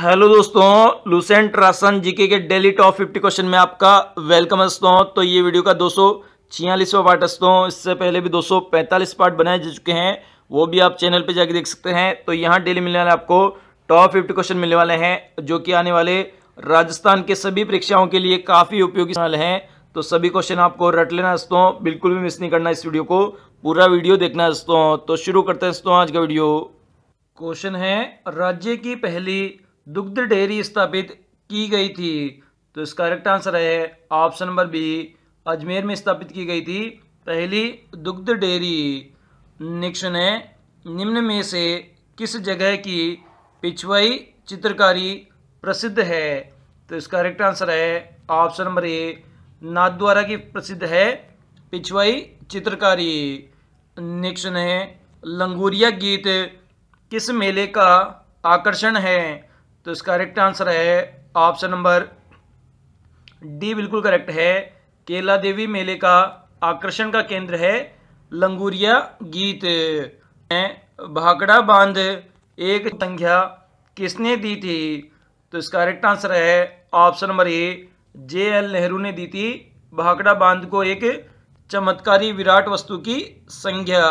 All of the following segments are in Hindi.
हेलो दोस्तों लूसेंट रासन जीके के डेली टॉप फिफ्टी क्वेश्चन में आपका वेलकम दोस्तों तो ये वीडियो का दो सौ छियालीसवा पार्ट दोस्तों इससे पहले भी दो सौ पैंतालीस पार्ट बनाए जा चुके हैं वो भी आप चैनल पे जाके देख सकते हैं तो यहाँ डेली मिलने वाले आपको टॉप फिफ्टी क्वेश्चन मिलने वाले हैं जो कि आने वाले राजस्थान के सभी परीक्षाओं के लिए काफ़ी उपयोगी वाले हैं तो सभी क्वेश्चन आपको रट लेना दोस्तों बिल्कुल भी मिस नहीं करना इस वीडियो को पूरा वीडियो देखना दोस्तों तो शुरू करते हैं दोस्तों आज का वीडियो क्वेश्चन है राज्य की पहली दुग्ध डेयरी स्थापित की गई थी तो इसका करेक्ट आंसर है ऑप्शन नंबर बी अजमेर में स्थापित की गई थी पहली दुग्ध डेयरी निक्षण है निम्न में से किस जगह की पिछवाई चित्रकारी प्रसिद्ध है तो इसका करेक्ट आंसर है ऑप्शन नंबर ए द्वारा की प्रसिद्ध है पिछवाई चित्रकारी निक्शन है लंगूरिया गीत किस मेले का आकर्षण है तो इसका करेक्ट आंसर है ऑप्शन नंबर डी बिल्कुल करेक्ट है केला देवी मेले का आकर्षण का केंद्र है लंगूरिया गीत भाकड़ा बांध एक संख्या किसने दी थी तो इसका करेक्ट आंसर है option number A J L Nehru ने दी थी भाकड़ा बांध को एक चमत्कारी विराट वस्तु की संज्ञा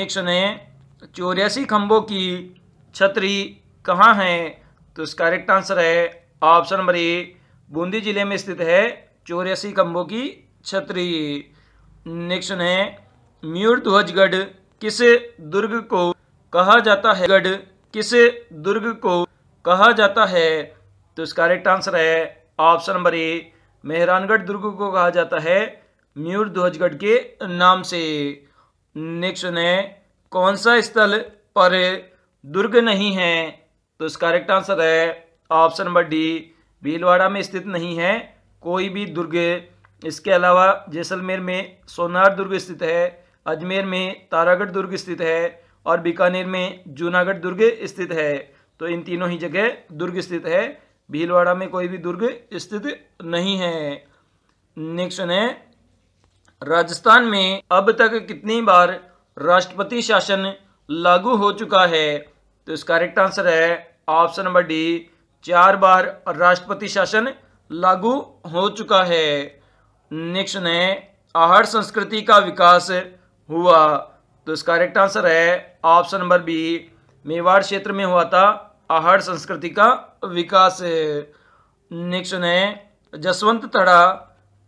नेक्स्ट ने चौरासी खंभों की छतरी कहाँ है तो इसका करेक्ट आंसर है ऑप्शन नंबर ए बूंदी जिले में स्थित है चौरासी खम्भों की छतरी नेक्स्ट है म्यूर ध्वजगढ़ किस दुर्ग को कहा जाता है गढ़ किस दुर्ग को कहा जाता है तो इसका करेक्ट आंसर है ऑप्शन नंबर ए मेहरानगढ़ दुर्ग को कहा जाता है म्यूर ध्वजगढ़ के नाम से नेक्स्ट है कौन सा स्थल पर दुर्ग नहीं है तो इसका करेक्ट आंसर है ऑप्शन नंबर डी भीलवाड़ा में स्थित नहीं है कोई भी दुर्ग इसके अलावा जैसलमेर में सोनार दुर्ग स्थित है अजमेर में तारागढ़ दुर्ग स्थित है और बीकानेर में जूनागढ़ दुर्ग स्थित है तो इन तीनों ही जगह दुर्ग स्थित है भीलवाड़ा में कोई भी दुर्ग स्थित नहीं है नेक्स्ट है राजस्थान में अब तक कितनी बार राष्ट्रपति शासन लागू हो चुका है तो इसका करेक्ट आंसर है ऑप्शन नंबर डी चार बार राष्ट्रपति शासन लागू हो चुका है नेक्स्ट है आहार संस्कृति का विकास हुआ तो इसका करेक्ट आंसर है ऑप्शन नंबर बी मेवाड़ क्षेत्र में हुआ था आहार संस्कृति का विकास नेक्स्ट है जसवंत तड़ा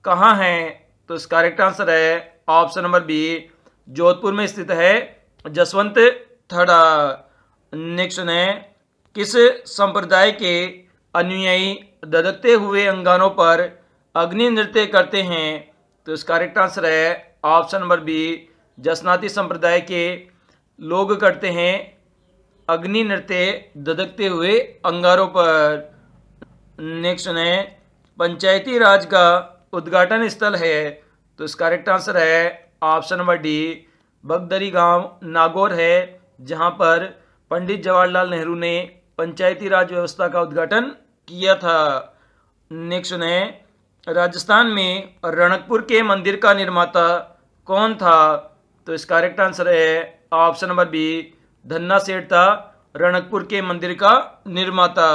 कहाँ है तो इसका करेक्ट आंसर है ऑप्शन नंबर बी जोधपुर में स्थित है जसवंत थड़ा नेक्स्ट ने किस संप्रदाय के अनुयायी ददकते हुए अंगानों पर अग्नि नृत्य करते हैं तो इसका करेक्ट आंसर है ऑप्शन नंबर बी जसनाती संप्रदाय के लोग करते हैं अग्नि नृत्य ददकते हुए अंगारों पर नेक्स्ट ने पंचायती राज का उद्घाटन स्थल है तो इसका करेक्ट आंसर है ऑप्शन नंबर डी बगदरी गांव नागौर है जहां पर पंडित जवाहरलाल नेहरू ने पंचायती राज व्यवस्था का उद्घाटन किया था नेक्स्ट है राजस्थान में रणकपुर के मंदिर का निर्माता कौन था तो इसका करेक्ट आंसर है option number B Dhanna Seth था रणकपुर के मंदिर का निर्माता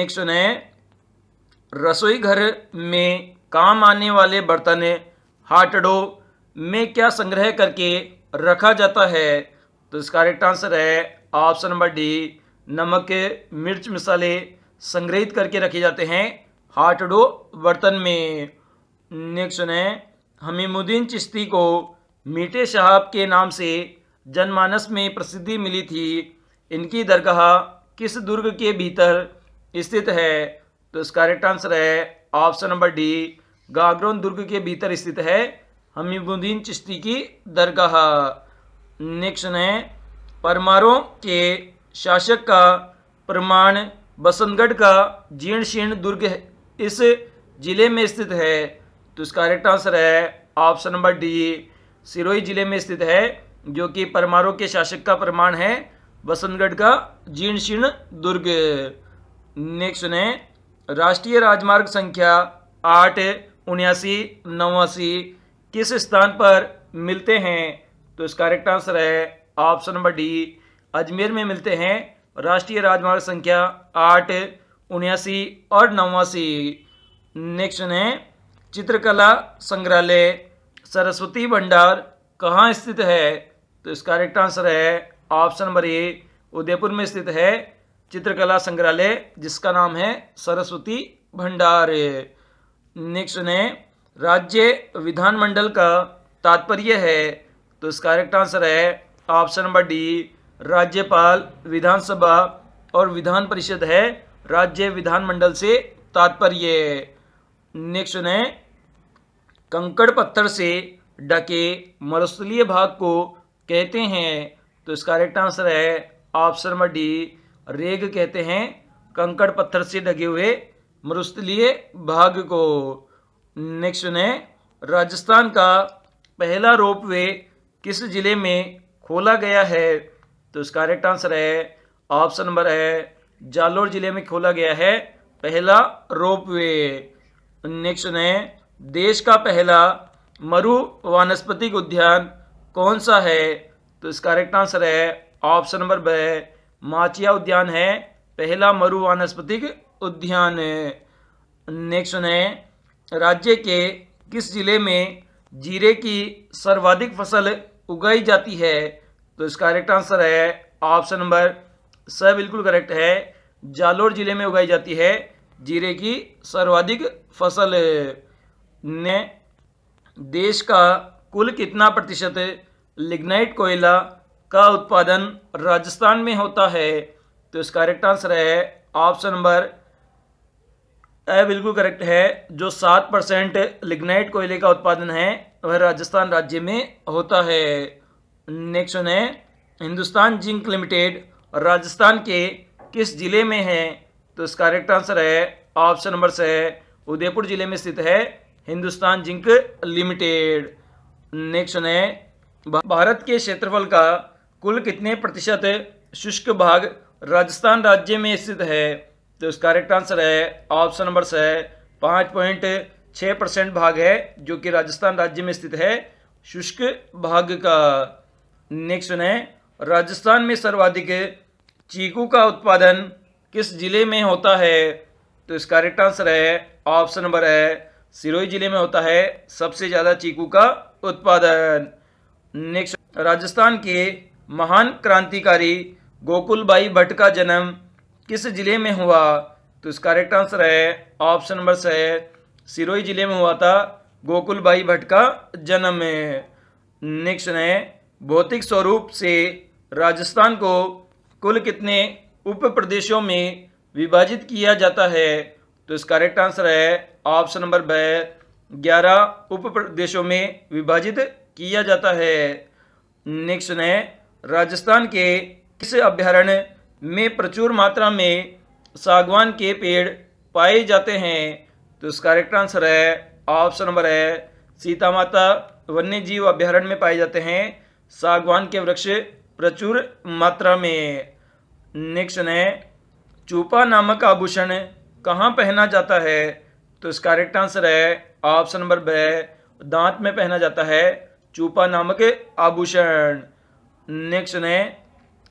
नेक्स्ट है रसोई घर में काम आने वाले बर्तन हाटडो में क्या संग्रह करके रखा जाता है तो इसका करेक्ट आंसर है ऑप्शन नंबर डी नमक मिर्च मसाले संग्रहित करके रखे जाते हैं हार्ट डो बर्तन में नेक्स्ट है हमीमुद्दीन चिश्ती को मीठे शहाब के नाम से जनमानस में प्रसिद्धि मिली थी इनकी दरगाह किस दुर्ग के भीतर स्थित है तो इसका करेक्ट आंसर है ऑप्शन नंबर डी गागरोन दुर्ग के भीतर स्थित है हमीमुद्दीन चिश्ती की दरगाह नेक्स्ट है परमारों के शासक का प्रमाण बसंतगढ़ का जीर्ण शीर्ण दुर्ग इस जिले में स्थित है तो इसका करेक्ट आंसर है ऑप्शन नंबर डी सिरोही जिले में स्थित है जो कि परमारों के शासक का प्रमाण है बसंतगढ़ का जीर्ण शीर्ण दुर्ग नेक्स्ट सुने राष्ट्रीय राजमार्ग संख्या आठ उन्यासी नवासी किस स्थान पर मिलते हैं तो इसका करेक्ट आंसर है ऑप्शन नंबर डी अजमेर में मिलते हैं राष्ट्रीय राजमार्ग संख्या आठ उन्यासी और नवासी नेक्स्ट है चित्रकला संग्रहालय सरस्वती भंडार कहाँ स्थित है तो इसका करेक्ट आंसर है ऑप्शन नंबर ए उदयपुर में स्थित है चित्रकला संग्रहालय जिसका नाम है सरस्वती भंडार नेक्स्ट ने राज्य विधानमंडल का तात्पर्य है तो इसका करेक्ट आंसर है ऑप्शन नंबर डी राज्यपाल विधानसभा और विधान परिषद है राज्य विधानमंडल से तात्पर्य नेक्स्ट ने कंकड़ पत्थर से डके मरुस्थलीय भाग को कहते हैं तो इसका करेक्ट आंसर है ऑप्शन नंबर डी रेग कहते हैं कंकड़ पत्थर से डगे हुए मरुस्थलीय भाग को नेक्स्ट ने राजस्थान का पहला रोपवे किस ज़िले में खोला गया है तो इसका करेक्ट आंसर है ऑप्शन नंबर है जालोर ज़िले में खोला गया है पहला रोपवे नेक्स्ट है देश का पहला मरु वनस्पतिक उद्यान कौन सा है तो इसका करेक्ट आंसर है ऑप्शन नंबर ब माचिया उद्यान है पहला मरु वानस्पतिक उद्यान नेक्स्ट है राज्य के किस जिले में जीरे की सर्वाधिक फसल उगाई जाती है तो इसका करेक्ट आंसर है ऑप्शन नंबर स बिल्कुल करेक्ट है जालोर जिले में उगाई जाती है जीरे की सर्वाधिक फसल ने देश का कुल कितना प्रतिशत लिग्नाइट कोयला का उत्पादन राजस्थान में होता है तो इसका करेक्ट आंसर है ऑप्शन नंबर बिल्कुल करेक्ट है जो सात परसेंट लिग्नाइट कोयले का उत्पादन है वह राजस्थान राज्य में होता है नेक्स्ट क्वेश्चन है हिंदुस्तान जिंक लिमिटेड राजस्थान के किस जिले में है तो इसका करेक्ट आंसर है ऑप्शन नंबर से उदयपुर जिले में स्थित है Hindustan Zinc Limited next question है भारत के क्षेत्रफल का कुल कितने प्रतिशत शुष्क भाग राजस्थान राज्य में स्थित है तो इसका करेक्ट आंसर है ऑप्शन नंबर स पाँच पॉइंट छः परसेंट भाग है जो कि राजस्थान राज्य में स्थित है शुष्क भाग का नेक्स्ट है राजस्थान में सर्वाधिक चीकू का उत्पादन किस जिले में होता है तो इसका करेक्ट आंसर है ऑप्शन नंबर है सिरोही जिले में होता है सबसे ज़्यादा चीकू का उत्पादन नेक्स्ट राजस्थान के महान क्रांतिकारी गोकुल भाई भट्ट का जन्म किस ज़िले में हुआ तो इसका करेक्ट आंसर है ऑप्शन नंबर से सिरोही जिले में हुआ था गोकुल भाई भट्ट का जन्म नेक्स्ट है भौतिक स्वरूप से राजस्थान को कुल कितने उप प्रदेशों में विभाजित किया जाता है तो इसका करेक्ट आंसर है ऑप्शन नंबर ब ग्यारह उप प्रदेशों में विभाजित किया जाता है नेक्स्ट है राजस्थान के किस अभ्यारण्य में प्रचुर मात्रा में सागवान के पेड़ पाए जाते हैं तो इसका करेक्ट आंसर है ऑप्शन नंबर है सीता माता वन्य जीव अभ्यारण्य में पाए जाते हैं सागवान के वृक्ष प्रचुर मात्रा में नेक्स्ट है चूपा नामक आभूषण कहाँ पहना जाता है तो इसका करेक्ट आंसर है ऑप्शन नंबर बे दांत में पहना जाता है चूपा नामक आभूषण नेक्स्ट है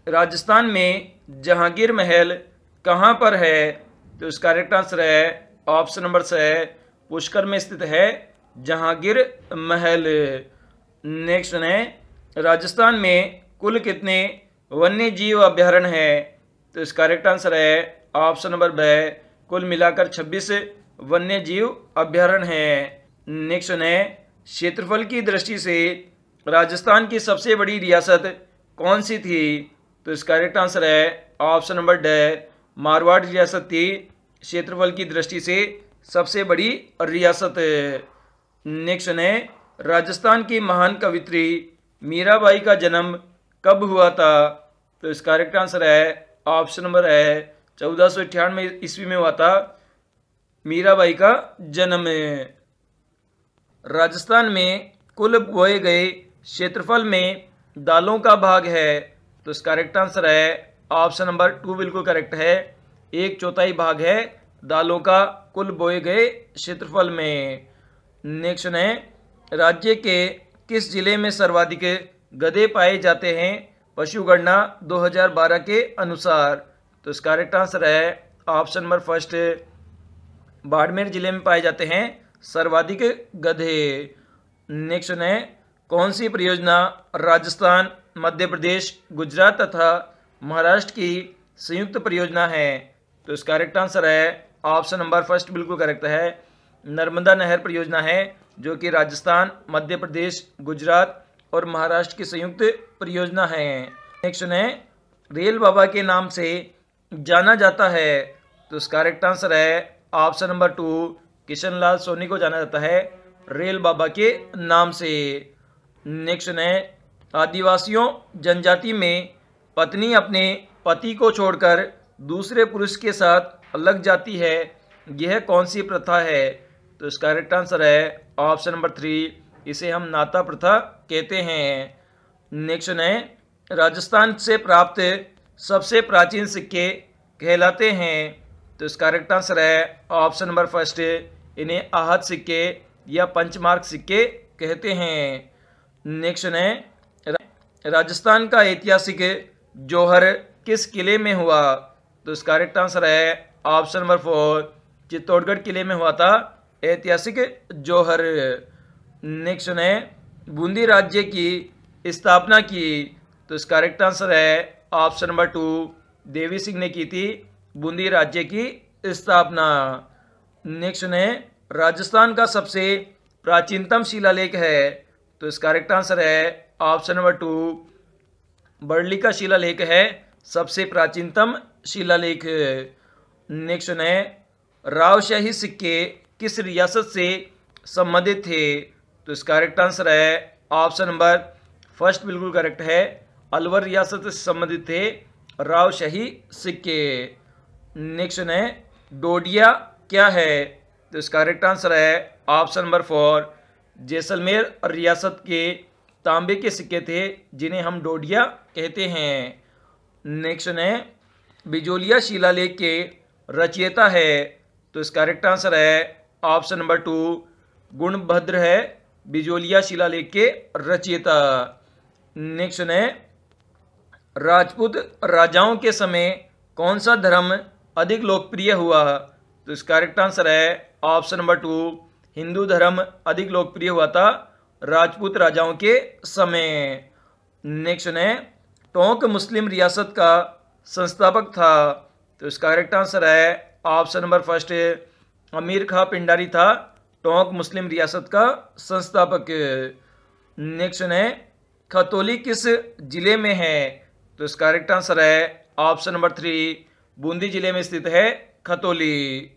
राजस्थान में जहांगीर महल कहाँ पर है तो इसका करेक्ट आंसर है ऑप्शन नंबर से पुष्कर में स्थित है जहांगीर महल नेक्स्ट है राजस्थान में कुल कितने वन्य जीव अभ्यारण है तो इसका करेक्ट आंसर है ऑप्शन नंबर ब कुल मिलाकर 26 वन्य जीव अभ्यारण है नेक्स्ट है क्षेत्रफल की दृष्टि से राजस्थान की सबसे बड़ी रियासत कौन सी थी तो इसका करेक्ट आंसर है ऑप्शन नंबर ड मारवाड़ रियासत थी क्षेत्रफल की दृष्टि से सबसे बड़ी रियासत नेक्स्ट है राजस्थान की महान कवित्री मीराबाई का जन्म कब हुआ था तो इसका करेक्ट आंसर है ऑप्शन नंबर है चौदह सौ अठानवे ईस्वी में हुआ था मीराबाई का जन्म राजस्थान में कुल बोए गए क्षेत्रफल में दालों का भाग है तो इसका करेक्ट आंसर है ऑप्शन नंबर टू बिल्कुल करेक्ट है एक चौथाई भाग है दालों का कुल बोए गए क्षेत्रफल में नेक्स्ट है राज्य के किस जिले में सर्वाधिक गधे पाए जाते हैं पशु गणना 2012 के अनुसार तो इसका करेक्ट आंसर है ऑप्शन नंबर फर्स्ट बाड़मेर जिले में पाए जाते हैं सर्वाधिक गधे नेक्स्ट है कौन सी परियोजना राजस्थान मध्य प्रदेश गुजरात तथा महाराष्ट्र की संयुक्त परियोजना है तो इसका करेक्ट आंसर है ऑप्शन नंबर फर्स्ट बिल्कुल करेक्ट है नर्मदा नहर परियोजना है जो कि राजस्थान मध्य प्रदेश गुजरात और महाराष्ट्र की संयुक्त परियोजना है नेक्स्ट है रेल बाबा के नाम से जाना जाता है तो इसका करेक्ट आंसर है option number two Kishan Lal Soni को जाना जाता है रेल बाबा के नाम से नेक्स्ट है आदिवासियों जनजाति में पत्नी अपने पति को छोड़कर दूसरे पुरुष के साथ अलग जाती है यह कौन सी प्रथा है तो इसका करेक्ट आंसर है ऑप्शन नंबर थ्री इसे हम नाता प्रथा कहते हैं नेक्स्ट है राजस्थान से प्राप्त सबसे प्राचीन सिक्के कहलाते हैं तो इसका करेक्ट आंसर है ऑप्शन नंबर फर्स्ट इन्हें आहत सिक्के या पंचमार्क सिक्के कहते हैं नेक्स्ट है राजस्थान का ऐतिहासिक जौहर किस किले में हुआ तो इसका करेक्ट आंसर है ऑप्शन नंबर फोर चित्तौड़गढ़ किले में हुआ था ऐतिहासिक जौहर नेक्स्ट ने बूंदी राज्य की स्थापना की तो इसका करेक्ट आंसर है option number two Devi Singh ने की थी बूंदी राज्य की स्थापना नेक्स्ट ने राजस्थान का सबसे प्राचीनतम शिलालेख है तो इसका करेक्ट आंसर है ऑप्शन नंबर टू बर्ली का लेख है सबसे प्राचीनतम शिलालेख नेक्स्ट है रावशाही सिक्के किस रियासत से संबंधित थे तो इसका करेक्ट आंसर है ऑप्शन नंबर फर्स्ट बिल्कुल करेक्ट है अलवर रियासत से संबंधित थे रावशाही सिक्के नेक्स्ट है डोडिया क्या है तो इसका करेक्ट आंसर है ऑप्शन नंबर फोर जैसलमेर रियासत के तांबे के सिक्के थे जिन्हें हम डोडिया कहते हैं नेक्स्ट है बिजोलिया शिलालेख के रचयिता है तो इसका करेक्ट आंसर है ऑप्शन नंबर टू गुणभद्र है बिजोलिया शिलालेख के रचयिता नेक्स्ट है राजपूत राजाओं के समय कौन सा धर्म अधिक लोकप्रिय हुआ तो इसका करेक्ट आंसर है ऑप्शन नंबर टू हिंदू धर्म अधिक लोकप्रिय हुआ था राजपूत राजाओं के समय नेक्स्ट है टोंक मुस्लिम रियासत का संस्थापक था तो इसका करेक्ट आंसर है option number first Amir Khan Pindari था टोंक मुस्लिम रियासत का संस्थापक नेक्स्ट है खतौली किस ज़िले में है तो इसका करेक्ट आंसर है ऑप्शन नंबर थ्री बूंदी ज़िले में स्थित है खतौली